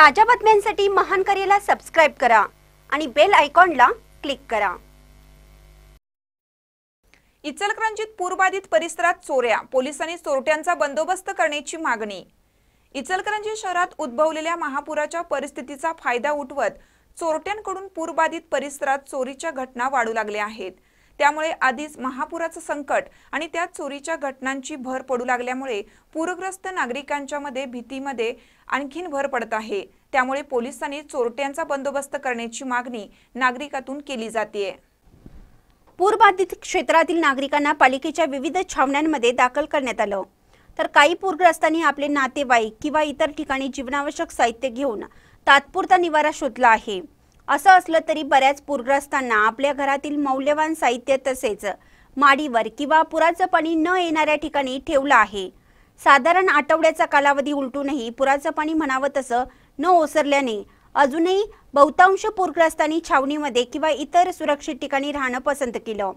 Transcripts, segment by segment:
ताज्या बातम्यांसाठी महान कार्याला सबस्क्राईब करा आणि बेल आयकॉनला क्लिक करा इचलकरंजीत पूरबाधित परिसरात चोऱ्या पोलिसांनी चोरट्यांचा बंदोबस्त करण्याची मागणी इचलकरंजी शहरात उद्भवलेल्या महापुराच्या परिस्थितीचा फायदा उठवत चोरट्यांकडून पूरबाधित परिसरात चोरीच्या घटना वाढू लागल्या आहेत त्यामुळे आधीच महापुराचं संकट आणि त्या चोरीच्या घटनांची भर पडू लागल्यामुळे पूरग्रस्त मध्ये भीतीमध्ये आणखीन भर पडत आहे त्यामुळे पोलिसांनी चोरट्यांचा बंदोबस्त करण्याची मागणी नागरिकातून केली जाते पूरबाधित क्षेत्रातील नागरिकांना पालिकेच्या विविध छावण्यांमध्ये दाखल करण्यात आलं तर काही पूरग्रस्तांनी आपले नातेवाईक किंवा इतर ठिकाणी जीवनावश्यक साहित्य घेऊन तात्पुरता निवारा शोधला आहे असं असलं तरी बऱ्याच पूरग्रस्तांना आपल्या घरातील मौल्यवान साहित्य तसेच माडीवर किंवा पुराचं पाणी न येणाऱ्या ठिकाणी ठेवलं आहे साधारण आठवड्याचा कालावधी उलटूनही पुराचं पाणी म्हणावं तसं न ओसरल्याने अजूनही बहुतांश पूरग्रस्तांनी छावणीमध्ये किंवा इतर सुरक्षित ठिकाणी राहणं पसंत केलं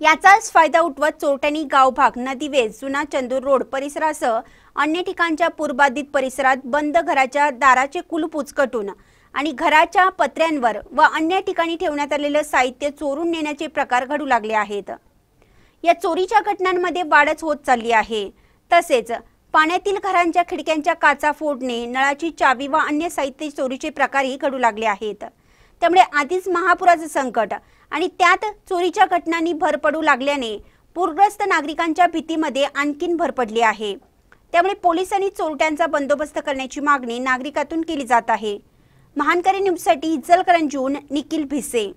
याचाच फायदा उठवत चोरट्यांनी गावभाग नदीवेज जुना चंदूर रोड परिसरासह अन्य ठिकाणच्या पूरबाधित परिसरात बंद घराच्या दाराचे कुलूप उचकटून आणि घराच्या पत्र्यांवर व अन्य ठिकाणी ठेवण्यात आलेलं साहित्य चोरून नेण्याचे प्रकार घडू लागले आहेत या चोरीच्या घटनांमध्ये वाढच होत चालली आहे तसेच पाण्यातील घरांच्या खिडक्यांच्या काचा फोडणे नळाची चावी व अन्य साहित्य चोरीचे प्रकारही घडू लागले आहेत त्यामुळे आधीच महापुराचं संकट आणि त्यात चोरीच्या घटनांनी भर पडू लागल्याने पूरग्रस्त नागरिकांच्या भीतीमध्ये आणखीन भर पडली आहे त्यामुळे पोलिसांनी चोरट्यांचा बंदोबस्त करण्याची मागणी नागरिकातून केली जात आहे महानकरी न्यूजसाठी इचलकरंजून निखिल भिसे